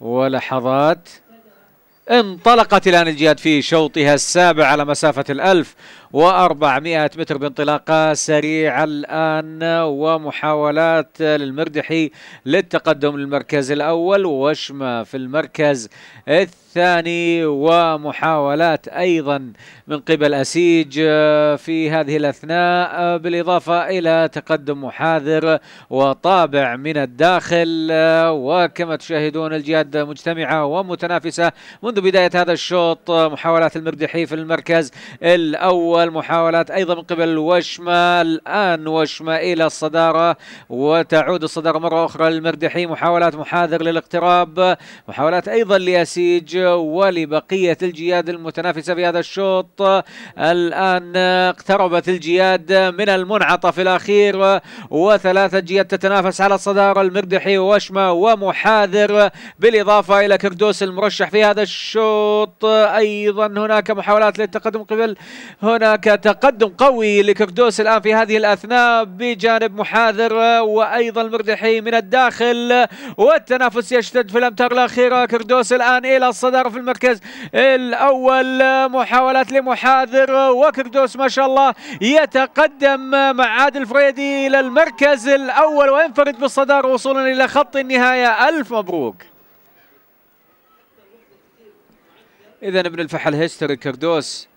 ولحظات انطلقت الآن الجياد في شوطها السابع على مسافة الألف وأربعمائة متر بانطلاقة سريعة الآن ومحاولات للمردحي للتقدم للمركز الأول وشمة في المركز الثاني ومحاولات أيضا من قبل أسيج في هذه الأثناء بالإضافة إلى تقدم محاذر وطابع من الداخل وكما تشاهدون الجياد مجتمعة ومتنافسة من منذ بداية هذا الشوط آه، محاولات المردحي في المركز الأول محاولات أيضا من قبل وشمة الآن وشمة إلى الصدارة وتعود الصدارة مرة أخرى للمردحي محاولات محاذر للاقتراب محاولات أيضا لياسيج ولبقية الجياد المتنافسة في هذا الشوط الآن اقتربت الجياد من المنعطف الأخير وثلاثة جياد تتنافس على الصدارة المردحي وشمة ومحاذر بالإضافة إلى كردوس المرشح في هذا الشوط الشوط ايضا هناك محاولات للتقدم قبل هناك تقدم قوي لكردوس الان في هذه الاثناء بجانب محاذر وايضا المردحي من الداخل والتنافس يشتد في الامتار الاخيره كردوس الان الى الصداره في المركز الاول محاولات لمحاذر وكردوس ما شاء الله يتقدم مع عادل فريدي الى المركز الاول وينفرد بالصداره وصولا الى خط النهايه الف مبروك إذا ابن الفحل هيستوري كردوس